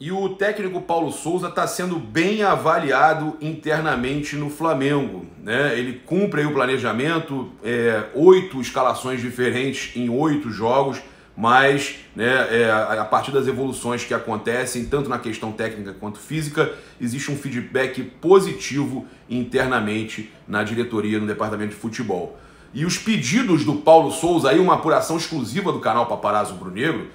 E o técnico Paulo Souza está sendo bem avaliado internamente no Flamengo. Né? Ele cumpre o planejamento, é, oito escalações diferentes em oito jogos, mas né, é, a partir das evoluções que acontecem, tanto na questão técnica quanto física, existe um feedback positivo internamente na diretoria, no departamento de futebol. E os pedidos do Paulo Souza, aí uma apuração exclusiva do canal Paparazzo Brunegro,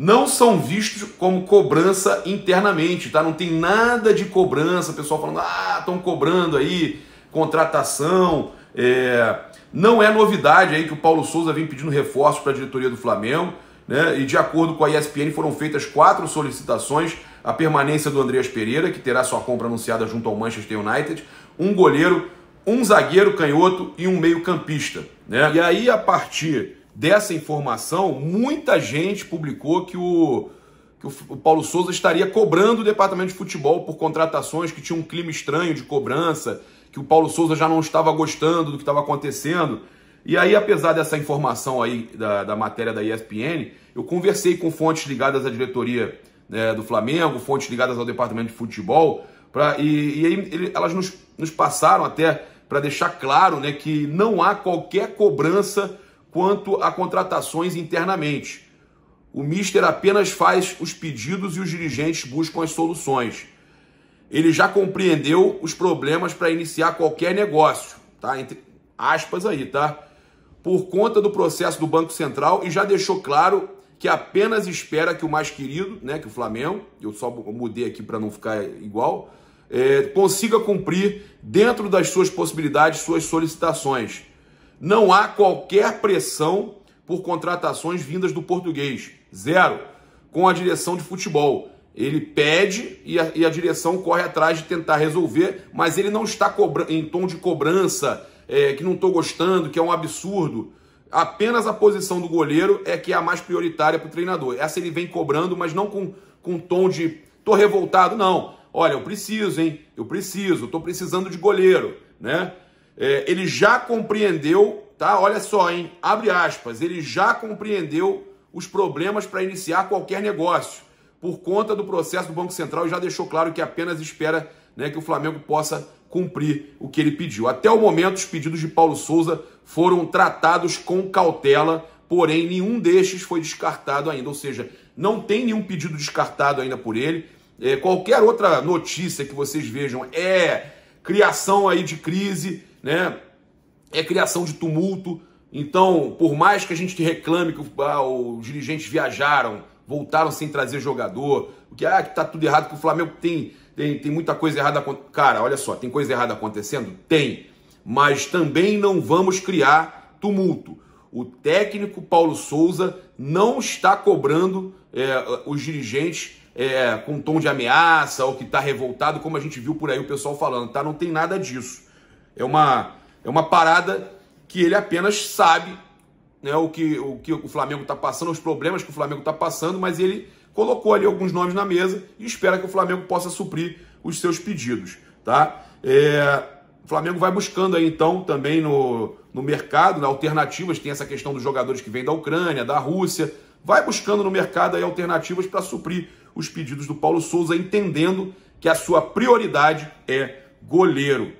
não são vistos como cobrança internamente, tá? Não tem nada de cobrança, o pessoal falando, ah, estão cobrando aí, contratação. É... Não é novidade aí que o Paulo Souza vem pedindo reforço para a diretoria do Flamengo, né? E de acordo com a ESPN foram feitas quatro solicitações a permanência do Andreas Pereira, que terá sua compra anunciada junto ao Manchester United, um goleiro, um zagueiro canhoto e um meio-campista. Né? E aí, a partir dessa informação, muita gente publicou que o, que o Paulo Souza estaria cobrando o departamento de futebol por contratações que tinha um clima estranho de cobrança, que o Paulo Souza já não estava gostando do que estava acontecendo. E aí, apesar dessa informação aí da, da matéria da ESPN, eu conversei com fontes ligadas à diretoria né, do Flamengo, fontes ligadas ao departamento de futebol, pra, e, e aí ele, elas nos, nos passaram até para deixar claro né, que não há qualquer cobrança quanto a contratações internamente. O mister apenas faz os pedidos e os dirigentes buscam as soluções. Ele já compreendeu os problemas para iniciar qualquer negócio, tá? Entre aspas aí, tá? Por conta do processo do Banco Central e já deixou claro que apenas espera que o mais querido, né, que o Flamengo, eu só mudei aqui para não ficar igual, é, consiga cumprir dentro das suas possibilidades suas solicitações. Não há qualquer pressão por contratações vindas do português. Zero. Com a direção de futebol. Ele pede e a, e a direção corre atrás de tentar resolver, mas ele não está em tom de cobrança, é, que não estou gostando, que é um absurdo. Apenas a posição do goleiro é que é a mais prioritária para o treinador. Essa ele vem cobrando, mas não com, com tom de tô revoltado, não. Olha, eu preciso, hein? Eu preciso, tô precisando de goleiro, né? É, ele já compreendeu, tá? Olha só, hein? Abre aspas. Ele já compreendeu os problemas para iniciar qualquer negócio por conta do processo do Banco Central e já deixou claro que apenas espera né, que o Flamengo possa cumprir o que ele pediu. Até o momento, os pedidos de Paulo Souza foram tratados com cautela, porém nenhum destes foi descartado ainda, ou seja, não tem nenhum pedido descartado ainda por ele. É, qualquer outra notícia que vocês vejam é criação aí de crise, né? É criação de tumulto. Então, por mais que a gente reclame que ah, os dirigentes viajaram, voltaram sem trazer jogador, que ah, que tá tudo errado, que o Flamengo tem, tem, tem muita coisa errada. Cara, olha só, tem coisa errada acontecendo? Tem. Mas também não vamos criar tumulto. O técnico Paulo Souza não está cobrando é, os dirigentes é, com tom de ameaça ou que está revoltado, como a gente viu por aí o pessoal falando, tá? Não tem nada disso. É uma, é uma parada que ele apenas sabe né, o, que, o que o Flamengo está passando, os problemas que o Flamengo está passando, mas ele colocou ali alguns nomes na mesa e espera que o Flamengo possa suprir os seus pedidos. Tá? É, o Flamengo vai buscando aí então também no, no mercado né, alternativas, tem essa questão dos jogadores que vêm da Ucrânia, da Rússia, vai buscando no mercado aí alternativas para suprir os pedidos do Paulo Souza, entendendo que a sua prioridade é goleiro.